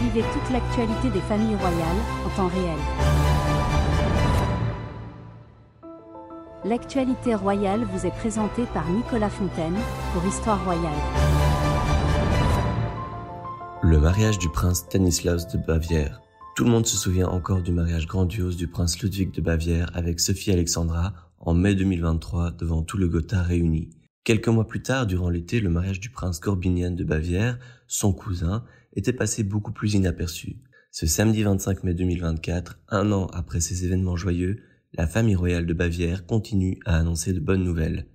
Vivez toute l'actualité des familles royales en temps réel. L'actualité royale vous est présentée par Nicolas Fontaine pour Histoire royale. Le mariage du prince Stanislaus de Bavière. Tout le monde se souvient encore du mariage grandiose du prince Ludwig de Bavière avec Sophie Alexandra en mai 2023 devant tout le Gotha réuni. Quelques mois plus tard, durant l'été, le mariage du prince Corbinian de Bavière, son cousin, était passé beaucoup plus inaperçu. Ce samedi 25 mai 2024, un an après ces événements joyeux, la famille royale de Bavière continue à annoncer de bonnes nouvelles.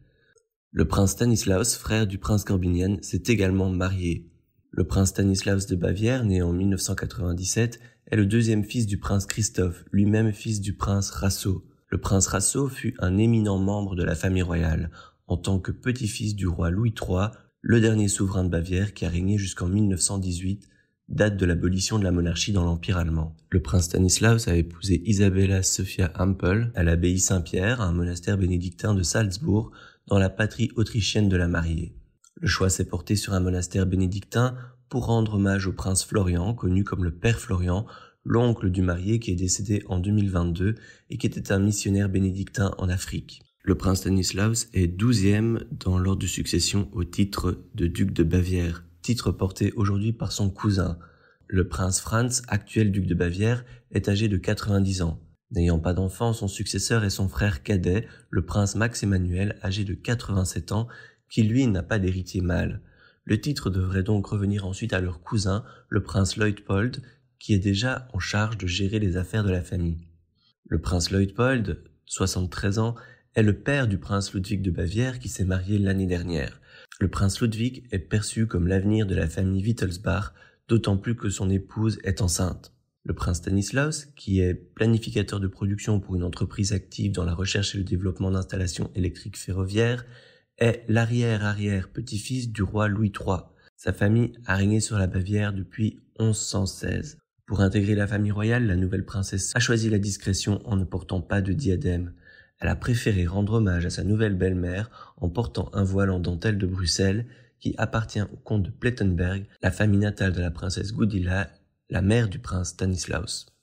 Le prince Stanislaus, frère du prince Corbinian, s'est également marié. Le prince Stanislaus de Bavière, né en 1997, est le deuxième fils du prince Christophe, lui-même fils du prince Rasso. Le prince Rasso fut un éminent membre de la famille royale, en tant que petit-fils du roi Louis III, le dernier souverain de Bavière qui a régné jusqu'en 1918, date de l'abolition de la monarchie dans l'Empire allemand. Le prince Stanislaus a épousé Isabella Sophia Ampel à l'abbaye Saint-Pierre, un monastère bénédictin de Salzbourg, dans la patrie autrichienne de la mariée. Le choix s'est porté sur un monastère bénédictin pour rendre hommage au prince Florian, connu comme le père Florian, l'oncle du marié qui est décédé en 2022 et qui était un missionnaire bénédictin en Afrique. Le prince Stanislaus est douzième dans l'ordre de succession au titre de duc de Bavière, titre porté aujourd'hui par son cousin. Le prince Franz, actuel duc de Bavière, est âgé de 90 ans. N'ayant pas d'enfant, son successeur est son frère cadet, le prince Max Emmanuel, âgé de 87 ans, qui lui n'a pas d'héritier mâle. Le titre devrait donc revenir ensuite à leur cousin, le prince Leutpold, qui est déjà en charge de gérer les affaires de la famille. Le prince Leutpold, 73 ans, est le père du prince Ludwig de Bavière qui s'est marié l'année dernière. Le prince Ludwig est perçu comme l'avenir de la famille Wittelsbach, d'autant plus que son épouse est enceinte. Le prince Stanislaus, qui est planificateur de production pour une entreprise active dans la recherche et le développement d'installations électriques ferroviaires, est l'arrière-arrière-petit-fils du roi Louis III. Sa famille a régné sur la Bavière depuis 1116. Pour intégrer la famille royale, la nouvelle princesse a choisi la discrétion en ne portant pas de diadème elle a préféré rendre hommage à sa nouvelle belle-mère en portant un voile en dentelle de Bruxelles qui appartient au comte de Plettenberg, la famille natale de la princesse Goudila, la mère du prince Stanislaus.